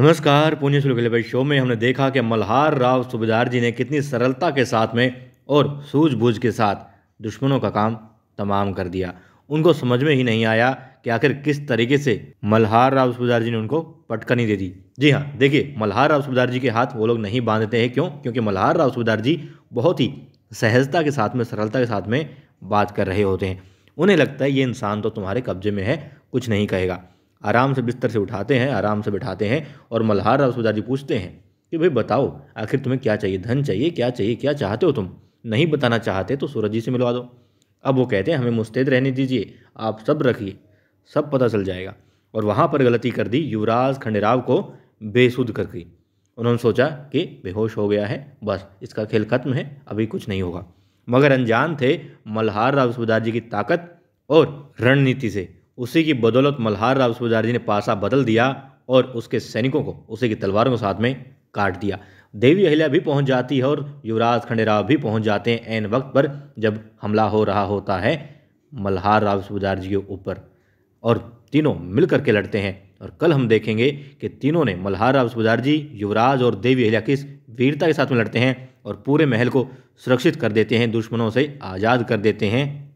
नमस्कार पुण्य शुल्क शो में हमने देखा कि मल्हार राव सूबेदार जी ने कितनी सरलता के साथ में और सूझबूझ के साथ दुश्मनों का काम तमाम कर दिया उनको समझ में ही नहीं आया कि आखिर किस तरीके से मल्हार राव सूबेदार जी ने उनको पटकनी दे दी जी हाँ देखिए मल्हार राव सूबेदार जी के हाथ वो लोग नहीं बांधते हैं क्यों क्योंकि मल्हार राव सूबेदार जी बहुत ही सहजता के साथ में सरलता के साथ में बात कर रहे होते हैं उन्हें लगता है ये इंसान तो तुम्हारे कब्जे में है कुछ नहीं कहेगा आराम से बिस्तर से उठाते हैं आराम से बिठाते हैं और मल्हार सुधा जी पूछते हैं कि भाई बताओ आखिर तुम्हें क्या चाहिए धन चाहिए क्या चाहिए क्या चाहते हो तुम नहीं बताना चाहते तो सूरज जी से मिलवा दो अब वो कहते हैं हमें मुस्तैद रहने दीजिए आप सब रखिए सब पता चल जाएगा और वहाँ पर गलती कर दी युवराज खंडेराव को बेसुध कर गई उन्होंने सोचा कि बेहोश हो गया है बस इसका खेल खत्म है अभी कुछ नहीं होगा मगर अनजान थे मल्हार राव सुबेदार जी की ताकत और रणनीति से उसी की बदौलत मल्हार राव जी ने पासा बदल दिया और उसके सैनिकों को उसी की तलवारों के साथ में काट दिया देवी अहिल्या भी पहुंच जाती है और युवराज खंडेराव भी पहुंच जाते हैं ऐन वक्त पर जब हमला हो रहा होता है मल्हार राव सुजारजी जी के ऊपर और तीनों मिल के लड़ते हैं और कल हम देखेंगे कि तीनों ने मल्हार राव जी युवराज और देवी अहिल्या किस वीरता के साथ में लड़ते हैं और पूरे महल को सुरक्षित कर देते हैं दुश्मनों से आज़ाद कर देते हैं